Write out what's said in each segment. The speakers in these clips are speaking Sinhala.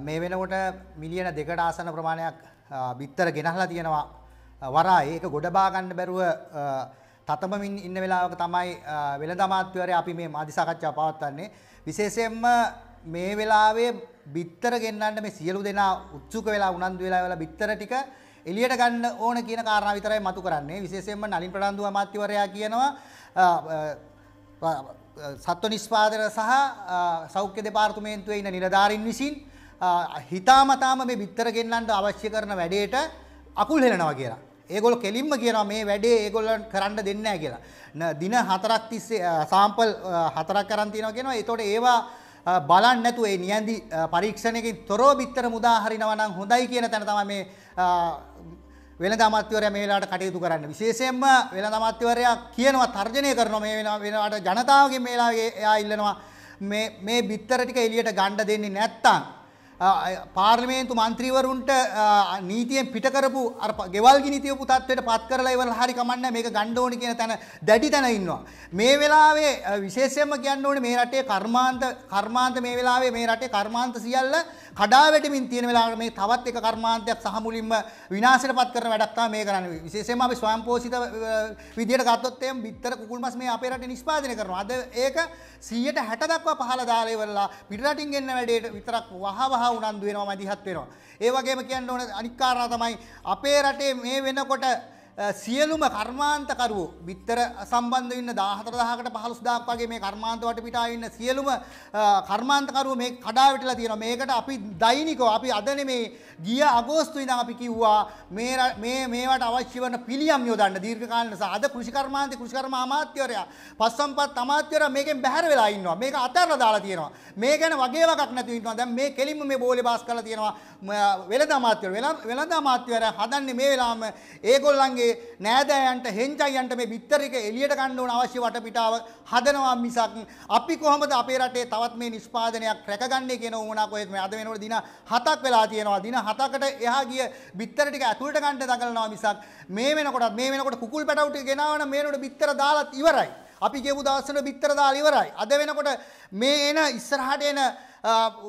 මේ වෙනකොට මිලියන දෙකට ආසන ප්‍රමාණයක් බිත්තර ගෙනහලා තියෙනවා වරායි ඒක ගොඩබාගන්න බැරුව තතමමින් ඉන්න වෙලාවක තමයි වෙළඳ අමාත්‍යවරය අපි මේ මාධ්‍ය සාකච්ඡා පවත්වන්නේ විශේෂයෙන්ම මේ වෙලාවේ බිත්තර ගෙන්නන්න මේ සියලු දෙනා උත්සුක වෙලා උනන්දු වෙලා වෙලා බිත්තර ටික එලියට ගන්න ඕන කියන කාරණා විතරයි මතු කරන්නේ විශේෂයෙන්ම නලින් ප්‍රනාන්දු අමාත්‍යවරයා කියනවා සත්ව නිෂ්පාදන සහ සෞඛ්‍ය දෙපාර්තමේන්තුවේ ඉන්න නිලධාරීන් විසින් හිතාමතාම මේ බිත්තර ගෙන්නන්ට අවශ්‍ය කරන වැඩේට අකුල් හෙලනවා කියලා. ඒගොල්ල කෙලින්ම කියනවා මේ වැඩේ ඒගොල්ලන් කරන්න දෙන්නේ නැහැ කියලා. දින හතරක් තිස්සේ සාම්පල් හතරක් කරන් තියනවා කියනවා. ඒතකොට ඒවා බලන්න නැතුව ඒ නියැඳි පරීක්ෂණයකින් තොරව බිත්තර මුදා හරිනවා නම් හොඳයි කියන තැන තමයි මේ වෙළඳ අමාත්‍යවරයා මේ වෙලාවට කටයුතු කරන්න. විශේෂයෙන්ම වෙළඳ අමාත්‍යවරයා කියනවා තර්ජනය කරනවා මේ වෙලාවට ජනතාවගෙන් මේ වෙලාවේ එයා ඉල්ලනවා මේ මේ බිත්තර ටික එළියට ගන්න දෙන්නේ නැත්තම් පාර්ලිමේන්තු මන්ත්‍රීවරුන්ට නීතියෙන් පිටකරපු අර ගෙවල් ගිනි තියපු තත්ත්වයට පත් කරලා ඉවරලා හරි කමන්නේ මේක ගන්න ඕනේ කියන තැන දැඩි තැන ඉන්නවා. මේ වෙලාවේ විශේෂයෙන්ම කියන්න ඕනේ මේ රටේ කර්මාන්ත කර්මාන්ත මේ වෙලාවේ මේ රටේ කර්මාන්ත සියල්ල කඩා වැටෙමින් තියෙන වෙලාවට මේ තවත් එක කර්මාන්තයක් සහ මුලින්ම විනාශයට පත් කරන වැඩක් තමයි මේ කරන්නේ. විශේෂයෙන්ම අපි ස්වයංපෝෂිත විදියට ගත්තොත් එම් බිත්තර කුකුල් මස් මේ අපේ රටේ නිෂ්පාදනය කරනවා. අද ඒක 160 දක්වා පහළ දාලා ඉවරලා පිටරටින් එන්න වැඩේට විතරක් වහ වහ සඳහා උනන්දු වෙනවා මැදිහත් වෙනවා. ඒ වගේම කියන්න ඕන අනික් කාරණා තමයි අපේ රටේ මේ වෙනකොට සියලුම කර්මාන්තකරුවෝ විත්තර සම්බන්ධ වෙන්න 14000කට 15000ක් වගේ මේ කර්මාන්ත වටපිටා ඉන්න සියලුම කර්මාන්තකරුවෝ මේ කඩා වැටලා තියෙනවා. මේකට අපි දෛනිකව අපි අද නෙමේ ගිය අගෝස්තු ඉඳන් අපි කිව්වා මේ මේ මේවට අවශ්‍ය වන පිළියම් යොදන්න දීර්ඝකාලීන නිසා අද කෘෂි කර්මාන්තේ කෘෂි කර්ම අමාත්‍යවරයා පස්සම්පත් අමාත්‍යවරයා මේකෙන් බැහැර වෙලා ඉන්නවා. මේක අතහැරලා දාලා තියෙනවා. මේ ගැන වගේ වගක් නැතුව ඉන්නවා. දැන් මේ කෙලින්ම මේ බෝලේ බාස් කරලා තියෙනවා. වෙළඳ අමාත්‍යවරයා වෙළඳ අමාත්‍යවරයා හදන්නේ මේ වෙලාවම ඒගොල්ලන්ගේ අපේ නෑදෑයන්ට හෙන්චයියන්ට මේ බිත්තර එක එළියට ගන්න ඕන අවශ්‍ය වටපිටාව හදනවා මිසක් අපි කොහොමද අපේ රටේ තවත් මේ නිෂ්පාදනයක් රැකගන්නේ කියන උවමනාවක් ඔය අද වෙනකොට දින 7ක් වෙලා තියෙනවා දින 7කට එහා ගිය බිත්තර ටික ඇතුළට ගන්න දඟලනවා මිසක් මේ වෙනකොටත් මේ වෙනකොට කුකුල් පැටවුටි ගෙනාවන මේ වෙනකොට බිත්තර දාලත් ඉවරයි අපි ගෙවු දවසට බිත්තර දාලා ඉවරයි. අද වෙනකොට මේ එන ඉස්සරහට එන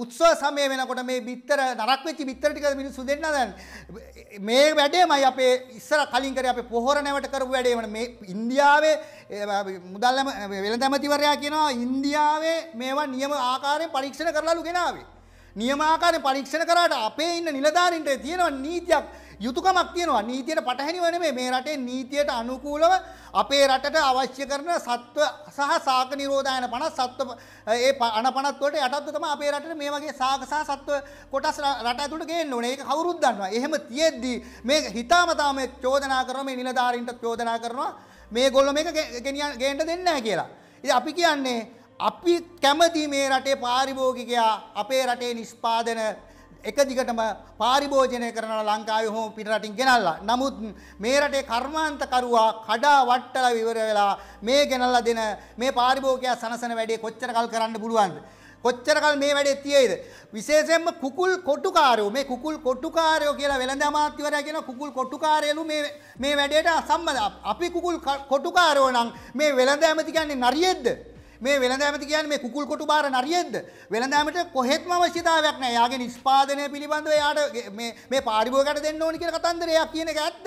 උත්සව සමය වෙනකොට මේ බිත්තර නරක වෙච්ච බිත්තර ටික මිනිස්සු දෙන්න දැන් මේ වැඩේමයි අපේ ඉස්සර කලින් කරේ අපේ පොහොර නැවට කරපු වැඩේම මේ ඉන්දියාවේ මුදල් වෙළඳ ඇමතිවරයා කියනවා ඉන්දියාවේ මේවා නියම ආකාරයෙන් පරීක්ෂණ කරලාලු ගෙනාවේ. නියමාකාරයෙන් පරීක්ෂණ කරාට අපේ ඉන්න නිලධාරීන්ට තියෙනවා නීතියක් යුතුකමක් තියෙනවා නීතියට පටහැනිව නෙමෙයි මේ රටේ නීතියට අනුකූලව අපේ රටට අවශ්‍ය කරන සත්ව සහ සාක නිරෝධායන 50 සත්ව ඒ අන 50 වලට යටත්ව තමයි අපේ රටට මේ වගේ සාක සහ සත්ව කොටස් රට ඇතුළට ගේන්න ඕනේ. ඒක කවුරුත් දන්නවා. එහෙම තියෙද්දි මේ හිතාමතාම මේ චෝදනා කරනවා මේ නිලධාරීන්ට චෝදනා කරනවා මේගොල්ලෝ මේක ගෙනියන්න ගේන්න දෙන්නේ නැහැ කියලා. ඉතින් අපි කියන්නේ අපි කැමති මේ රටේ පාරිභෝගිකයා අපේ රටේ නිෂ්පාදන එක දිගටම පාරිභෝජනය කරන ලංකාවේ හොම පිටරටින් ගෙනල්ලා. නමුත් මේ රටේ කර්මාන්තකරුවා කඩා වට්ටලා විවර වෙලා මේ ගෙනල්ලා දෙන මේ පාරිභෝගිකයා සනසන වැඩේ කොච්චර කල් කරන්න පුළුවන්ද? කොච්චර කල් මේ වැඩේ තියේද? විශේෂයෙන්ම කුකුල් කොටුකාරයෝ මේ කුකුල් කොටුකාරයෝ කියලා වෙළඳ අමාත්‍යවරයා කියන කුකුල් කොටුකාරයලු මේ මේ වැඩේට සම්බන්ධ. අපි කුකුල් කොටුකාරයෝ නම් මේ වෙළඳ ඇමති කියන්නේ නරියෙද්ද? මේ වෙළඳෑමට කියන්නේ මේ කුකුල් කොටු බාර නරියෙන්ද වෙළඳෑමට කොහෙත්ම අවශ්‍යතාවයක් නැහැ. යාගේ නිෂ්පාදනය පිළිබඳව යාට මේ මේ පාරිභෝගිකයට දෙන්න ඕනි කියලා කතන්දරය යා කියන එක ඇත්ත.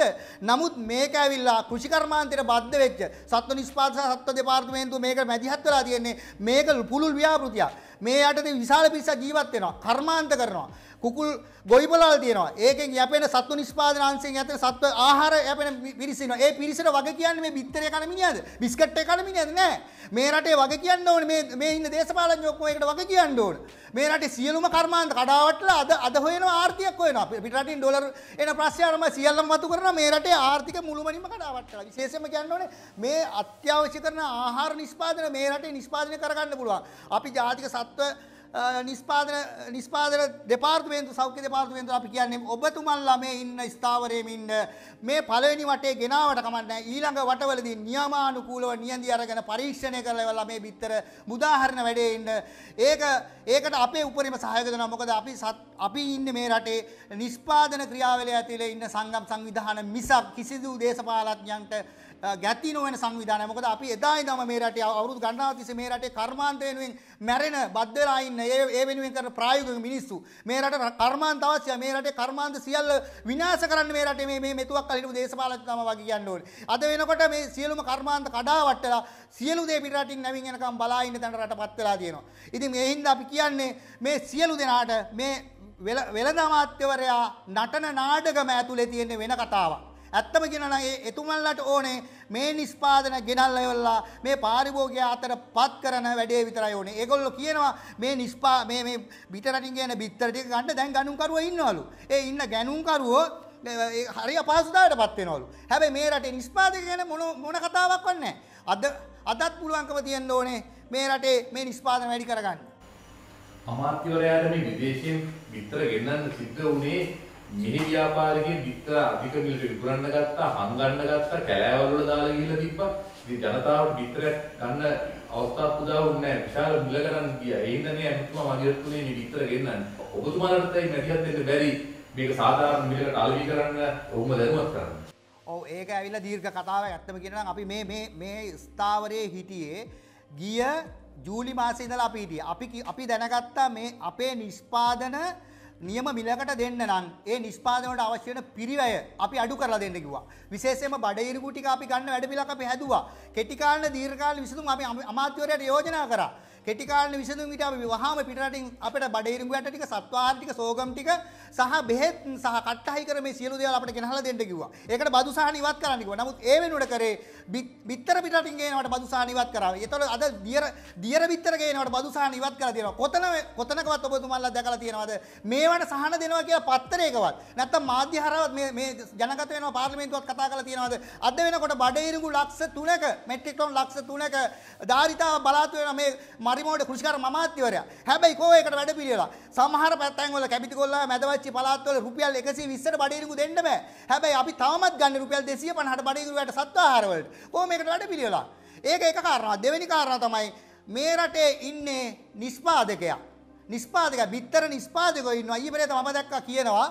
නමුත් මේක ඇවිල්ලා කෘෂි කර්මාන්තයට බද්ධ වෙච්ච සත්ව නිෂ්පාදන සත්ව දෙපාර්තමේන්තුව මේක මැදිහත් වෙලා තියෙන්නේ. මේක පුළුල් ව්‍යාපෘතියක්. මේ යටතේ විශාල පිරිසක් ජීවත් වෙනවා. කර්මාන්ත කරනවා. කුකුල් ගොවිපලවල් තියෙනවා. ඒකෙන් යැපෙන සත්තු නිෂ්පාදන අංශයෙන් යැපෙන සත්ව ආහාර යැපෙන පිරිස ඉන්නවා. ඒ පිරිසට වග කියන්නේ මේ බිත්තරය කන මිනිහද? බිස්කට් එක කන මිනිහද? නෑ. මේ රටේ වග කියන්න ඕනේ මේ මේ ඉන්න දේශපාලඥයෝ ඔක්කොම ඒකට වග කියන්න ඕනේ. මේ රටේ සියලුම කර්මාන්ත කඩාවැටලා අද අද හොයනවා ආර්ථිකයක් හොයනවා. පිට රටින් ඩොලර් එන ප්‍රශ්නයම සියල්ලම වතු කරනවා මේ රටේ ආර්ථික මුළුමනින්ම කඩාවැටලා. විශේෂයෙන්ම කියන්න ඕනේ මේ අත්‍යවශ්‍ය කරන ආහාර නිෂ්පාදන මේ රටේ නිෂ්පාදනය කරගන්න පුළුවන්. අපි ජාතික සත්ව නිස්පාදන නිස්පාදන දෙපාර්තමේන්තු සෞඛ්‍ය දෙපාර්තමේන්තුව අපි කියන්නේ ඔබතුමන්ලා මේ ඉන්න ස්ථාවරයේම ඉන්න මේ පළවෙනි වටේ ගෙනාවට කමන්නේ ඊළඟ වටවලදී නියමානුකූලව නියඳි අරගෙන පරීක්ෂණය කරලා මේ බිත්තර උදාහරණ වැඩේ ඉන්න ඒක ඒකට අපේ උපරිම සහයෝගය දෙනවා මොකද අපි අපි ඉන්නේ මේ රටේ නිස්පාදන ක්‍රියාවලිය ඇතුලේ ඉන්න සංගම් සංවිධාන මිසක් කිසිදු දේශපාලඥයන්ට ගැති නොවන සංවිධානය. මොකද අපි එදා ඉඳන්ම මේ රටේ අවුරුදු ගණනාවක් තිස්සේ මේ රටේ කර්මාන්ත වෙනුවෙන් මැරෙන බත් වෙලා ඉන්න ඒ ඒ වෙනුවෙන් කරන ප්‍රායෝගික මිනිස්සු. මේ රට කර්මාන්ත අවශ්‍යයි. මේ රටේ කර්මාන්ත සියල්ල විනාශ කරන්න මේ රටේ මේ මේ මෙතුවක් කලින් හිටපු දේශපාලකයන් තමයි වගේ කියන්න ඕනේ. අද වෙනකොට මේ සියලුම කර්මාන්ත කඩාවැටලා සියලු දේ පිට රටින් නැවින් එනකම් බලා ඉන්න තැන රටපත් වෙලා තියෙනවා. ඉතින් මේ හින්දා අපි කියන්නේ මේ සියලු දෙනාට මේ වෙළඳ අමාත්‍යවරයා නටන නාඩගම ඇතුලේ තියෙන වෙන කතාවක්. ඇත්තම කියනවා ඒ එතුමන්ලට ඕනේ මේ නිෂ්පාදන ගෙනල්ලා මේ පාරිභෝගික අතර පත් කරන වැඩේ විතරයි ඕනේ. ඒගොල්ලෝ කියනවා මේ නිෂ්පා මේ මේ පිටරටින් කියන බිත්තර ටික ගන්න දැන් ගණුම්කරුවෝ ඉන්නවලු. ඒ ඉන්න ගණුම්කරුවෝ හරි අපහසුතාවයටපත් වෙනවලු. හැබැයි මේ රටේ නිෂ්පාදක ගැන මොන මොන කතාවක්වත් නැහැ. අද අදත් පුළුවන්කම තියෙන්න ඕනේ මේ රටේ මේ නිෂ්පාදන වැඩි කරගන්න. අමාත්‍යවරයාට මේ විදේශයෙන් විතර ගෙන්නන්න සිද්ධ වුණේ මෙහි ව්‍යාපාරිකයේ විතර අධික මිලට විකුණන්න ගත්තා, හංගන්න ගත්තා, කැලෑවල් වල දාලා ගිහිල්ලා තිබ්බා. ඉතින් ජනතාවට විතරක් ගන්න අවස්ථාවක් උදා වුණේ නැහැ. විශාල මිල ගණන් ගියා. ඒ හින්දානේ අනිත්තුමා මගියත් තුනේ මේ විතර ගෙන්නන්නේ. ඔබතුමාලට තේ මැදිහත් වෙන්න බැරි මේක සාධාරණ මිලකට අලෙවි කරන්න ඔහුම දැනුවත් කරන්න. ඔව් ඒක ඇවිල්ලා දීර්ඝ කතාවක් ඇත්තම කියනවා නම් අපි මේ මේ මේ ස්ථාවරයේ හිටියේ ගිය ජූලි මාසේ ඉඳලා අපි හිටියේ. අපි අපි දැනගත්තා මේ අපේ නිෂ්පාදන නියම මිලකට දෙන්න නම් ඒ නිෂ්පාදනයට අවශ්‍ය වෙන පිරිවැය අපි අඩු කරලා දෙන්න කිව්වා. විශේෂයෙන්ම බඩේරිගු ටික අපි ගන්න වැඩපිළිවෙලක් අපි හැදුවා. කෙටි කාලන දීර්ඝ කාලන විසඳුම් අපි අමාත්‍යවරයාට යෝජනා කරා. කෙටිකාලන විසඳුම් ඊට අපි වහාම පිටරටින් අපිට බඩේරුම් ගැට ටික සත්වාහාර ටික සෝගම් ටික සහ බෙහෙත් සහ කට්ටහයි කර මේ සියලු දේවල් අපිට ගෙනහලා දෙන්න කිව්වා. ඒකට බදුසහන ඉවත් කරන්න කිව්වා. නමුත් ඒ වෙනුවට කරේ බිත්තර පිටරටින් ගේනවට බදුසහන ඉවත් කරා. ඒතකොට අද දියර දියර බිත්තර ගේනවට බදුසහන ඉවත් කරලා තියෙනවා. කොතන කොතනකවත් ඔබතුමාලා දැකලා තියෙනවද මේවට සහන දෙනවා කියලා පත්තරයකවත් නැත්තම් මාධ්‍ය හරවත් මේ මේ ජනගත වෙනවා පාර්ලිමේන්තුවත් කතා කරලා තියෙනවද අද වෙනකොට බඩේරුඟු ලක්ෂ 3ක මෙට්‍රික් ටන් ලක්ෂ 3ක ධාරිතාව බලාතු වෙන මේ පරිමෝඩ කෘෂිකර්ම අමාත්‍යවරයා. හැබැයි කෝ ඒකට වැඩ පිළිවෙලා. සමහර පැත්තන්වල කැපිටි කොල්ල මැදවච්චි පළාත්වල රුපියල් 120ට බඩේරිඟු දෙන්න බෑ. හැබැයි අපි තවමත් ගන්න රුපියල් 250ට බඩේරිඟු වලට සත්වාහාර වලට. කොහොම ඒකට වැඩ පිළිවෙලා. ඒක එක කාරණා. දෙවෙනි කාරණා තමයි මේ රටේ ඉන්නේ නිෂ්පාදකයා. නිෂ්පාදක බිත්තර නිෂ්පාදකයෝ ඉන්නවා. ඊයේ පෙරේද මම දැක්කා කියනවා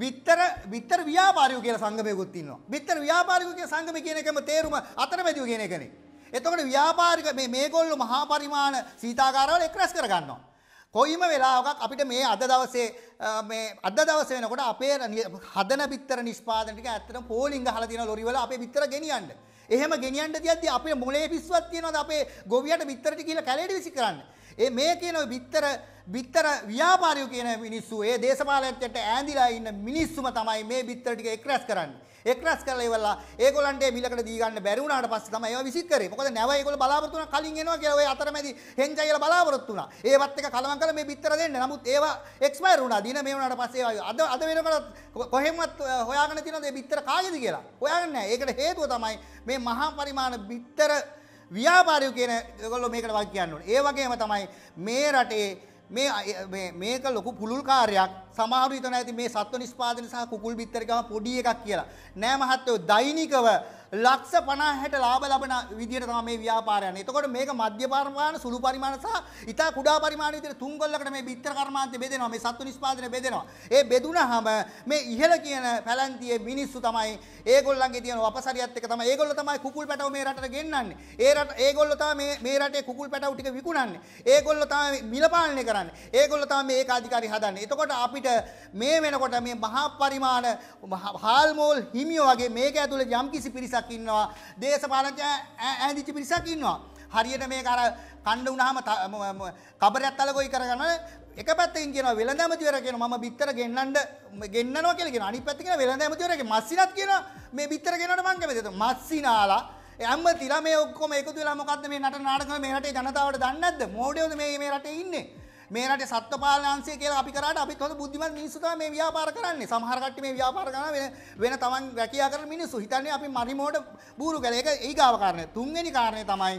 බිත්තර බිත්තර ව්‍යාපාරිකයෝ කියලා සංගමයකුත් ඉන්නවා. බිත්තර ව්‍යාපාරිකයෝ කියන සංගමය කියන එකම තේරුම අතරමැදිව කියන එකනේ. එතකොට ව්‍යාපාරික මේ මේගොල්ලෝ මහා පරිමාණ සීතාකාරවල එක්රැස් කරගන්නවා. කොයිම වෙලාවකක් අපිට මේ අද දවසේ මේ අද දවසේ වෙනකොට අපේ හදන පිටර නිෂ්පාදන ටික ඇත්තටම පෝලිංග අහලා තියෙන ලොරි වල අපේ පිටර ගෙනියන්න. එහෙම ගෙනියන්න තියද්දි අපේ මොලේ පිස්සුවක් තියනවාද අපේ ගොවියට පිටරට ගිහිල්ලා කැලේට විසි කරන්නේ. ඒ මේ කියන විතර විතර ව්‍යාපාරිකයෝ කියන මිනිස්සු ඒ දේශපාලනඥයන්ට ඈඳිලා ඉන්න මිනිස්සුම තමයි මේ විතර ටික එක්රැස් කරන්නේ. එක්රැස් කරලා ඉවරලා ඒගොල්ලන්ට මිලකට දී ගන්න බැරි වුණාට පස්සේ තමයි ඒවා විසිට කරේ. මොකද නැව ඒගොල්ලෝ බලාපොරොත්තු වුණා කලින් එනවා කියලා ඔය අතරමැදි හෙන්ජයි කියලා බලාපොරොත්තු වුණා. ඒවත් එක කලවම් කරලා මේ විතර දෙන්න. නමුත් ඒවා එක්ස්පයර් වුණා. දින මේ වුණාට පස්සේ ඒවා අද අද වෙනකොට කොහෙන්වත් හොයාගෙන තියෙනවද මේ විතර කාගේද කියලා? හොයාගන්නේ නැහැ. ඒකට හේතුව තමයි මේ මහා පරිමාණ විතර ව්‍යාපාරය කියන ගොල්ලො මේකට වක් කියන්න ඒ වගේම තමයි මේ රටේ මේක ලොකු පුළුල් කාරයක් සමාරුතන ඇති මේ සත්ව නිස්පාදන සහ කුකුල් බිත්තරකම පොඩි එකක් කියලා නෑ මහත්තයෝ දෛනිකව ලක්ෂ 50 ලාභ ලබන විදිහට තමයි මේ ව්‍යාපාරය යන්නේ. එතකොට මේක මධ්‍ය පරිමාණ, සුළු පරිමාණ සහ ඉතා කුඩා පරිමාණ විදිහට තුන් ගොල්ලකට මේ බිත්තර කර්මාන්තය බෙදෙනවා. මේ සත්තු නිෂ්පාදනය බෙදෙනවා. ඒ බෙදුනහම මේ ඉහළ කියන පැලැන්තියේ මිනිස්සු තමයි ඒගොල්ලන්ගේ තියෙන වපසරියත් එක තමයි ඒගොල්ලෝ තමයි කුකුල් පැටව මේ රටට ගෙන්නන්නේ. ඒ රට ඒගොල්ලෝ තමයි මේ මේ රටේ කුකුල් පැටව ටික විකුණන්නේ. ඒගොල්ලෝ තමයි මිල පාලනය කරන්නේ. ඒගොල්ලෝ තමයි මේ ඒකාධිකාරී හදන්නේ. එතකොට අපිට මේ වෙනකොට මේ මහා පරිමාණ හාල්මෝල් හිමියෝ වගේ මේක ඇතුළේ යම්කිසි පිරිසක් පිරිසක් ඉන්නවා දේශපාලනඥ ඇදිච්ච පිරිසක් ඉන්නවා. හරියට මේ කර කණ්ඩ වුණාම කබරයක් තලගොයි කරගන්න එක පැත්තකින් කියනවා වෙළඳැමතිවර කියන මම බිත්තර ගෙන්නන්න ගෙන්නනවා කියලා කියනවා. අනිත් පැත්ත කියන වෙළඳැමතිවරගේ මස්සිනත් කියනවා මේ බිත්තර ගෙන්නන්න මං කැමතිද? මස්සිනාලා ඇම්මතිලා මේ ඔක්කොම එකතු වෙලා මොකද්ද මේ නට නාටකම මේ රටේ ජනතාවට දන්නේ නැද්ද? මෝඩයෝද මේ මේ රටේ ඉන්නේ? මේට සත්ව පාලන්සේ කියලා අපි කරට අපිත් හොඳ බුද්ධිමත් මිනිස්සුත මේ ව්‍යාපාර කරන්නේ සමහරකට මේ ව්‍යාපාර කරන වෙන වෙන තමන් රැකයා කර මිනිස්සු හිතන්නේ අපි මරිමෝට බූරු කළ එක ඒ ගාව කාරණය තුන්වෙනි කාරණය තමයි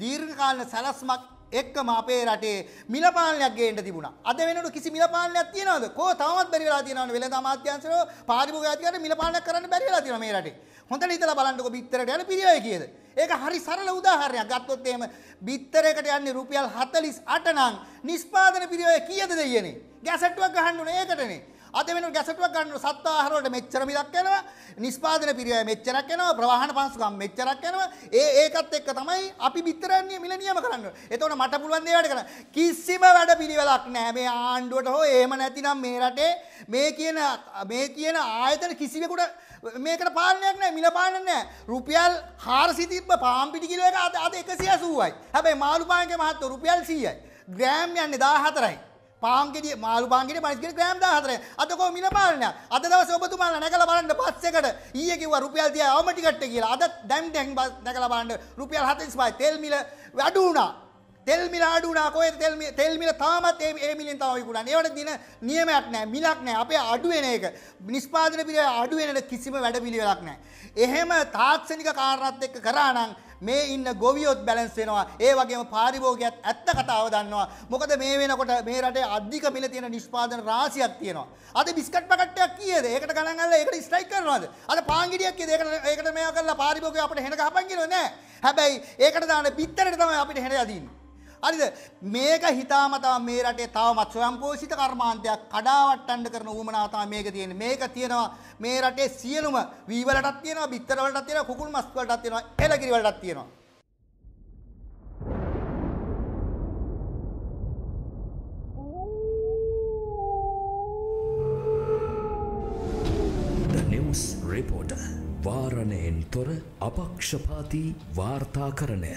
දීර්ඝ කාලන සැලස්මක් එක්කම අපේ රටේ මිලපාලනයක් ගේන්න තිබුණා. අද වෙනකොට කිසි මිලපාලනයක් තියනවද? කෝ තවමත් බැරි වෙලා තියෙනවනේ වෙළඳ අමාත්‍යාංශවල පාරිභෝගික අධිකාරිය මිලපාලනයක් කරන්න බැරි වෙලා තියෙනවා මේ රටේ. හොඳට හිතලා බලන්නකෝ බිත්තරට යන පිරිවැය කීයද? ඒක හරි සරල උදාහරණයක්. ගත්තොත් එහෙම බිත්තරයකට යන්නේ රුපියල් 48 නම් නිෂ්පාදන පිරිවැය කීයද දෙයියනේ? ගැසට්ටුවක් ගහන්න ඕනේ ඒකටනේ. අද වෙන ගැසටුවක් ගන්න සත්ව ආහාර වලට මෙච්චර මිලක් යනවා. නිෂ්පාදන පිරිවැය මෙච්චරක් යනවා. ප්‍රවාහන පහසුකම් මෙච්චරක් යනවා. ඒ ඒකත් එක්ක තමයි අපි විතරන්නේ මිල නියම කරන්නේ. එතකොට මට පුළුවන් දේ වැඩ කරන්න. කිසිම වැඩ පිළිවෙලක් නැහැ මේ ආණ්ඩුවට හෝ එහෙම නැතිනම් මේ රටේ මේ කියන මේ කියන ආයතන කිසිවෙකුට මේකට පාලනයක් නෑ මිල පාලන නෑ රුපියල් 400 තිබ්බ පාම් පිටි කිලෝ එක අද 180යි. හැබැයි මාළු පානක මහත්තයෝ රුපියල් 100යි. ග්‍රෑම් යන්නේ 14යි. පාංගෙඩිය මාළු පාංගෙඩිය මිනිස්ගෙඩිය ග්‍රෑම් 14යි. අද කොහොම මිල පාලනය? අද දවසේ ඔබතුමාලා නැගලා බලන්න බස් එකට ඊයේ කිව්වා රුපියල් 30 අවම ටිකට් එක කියලා. අද දැන් දැන් නැගලා බලන්න රුපියල් 45යි. තෙල් මිල අඩු වුණා. තෙල් මිල අඩු වුණා. කොහෙද තෙල් මිල? තෙල් මිල තාමත් ඒ ඒ මිලෙන් තමයි විකුණන්නේ. ඒවට දින නියමයක් නැහැ, මිලක් නැහැ. අපේ අඩු වෙන එක. නිෂ්පාදන පිළිවෙල අඩු වෙන කිසිම වැඩ පිළිවෙලක් නැහැ. එහෙම තාක්ෂණික කාරණාත් එක්ක කරා නම් මේ ඉන්න ගොවියොත් බැලන්ස් වෙනවා. ඒ වගේම පාරිභෝගිකයත් ඇත්ත කතාව දන්නවා. මොකද මේ වෙනකොට මේ රටේ අධික මිල තියෙන නිෂ්පාදන රාශියක් තියෙනවා. අද බිස්කට් පැකට්ටයක් කීයද? ඒකට ගණන් අරලා ඒකට ස්ට්‍රයික් කරනවද? අද පාන්ගිඩියක් කීයද? ඒකට ඒකට මේවා කරලා පාරිභෝගිකයෝ අපිට හෙන ගහපන් කියනෝ නෑ. හැබැයි ඒකට දාන පිටරේට තමයි අපිට හෙන යදින්නේ. හරිද මේක හිතාමතා මේ රටේ තවමත් ස්වයංපෝෂිත කර්මාන්තයක් කඩාවට්ටන්න කරන ඌමනාව තමයි මේක තියෙන්නේ. මේක තියෙනවා මේ රටේ සියලුම වී වලටත් තියෙනවා, බිත්තර වලටත් තියෙනවා, කුකුල් මස් වලටත් තියෙනවා, එළකිරි වලටත් තියෙනවා. The news reporter වාරණයෙන් තොර අපක්ෂපාතී වාර්තාකරණය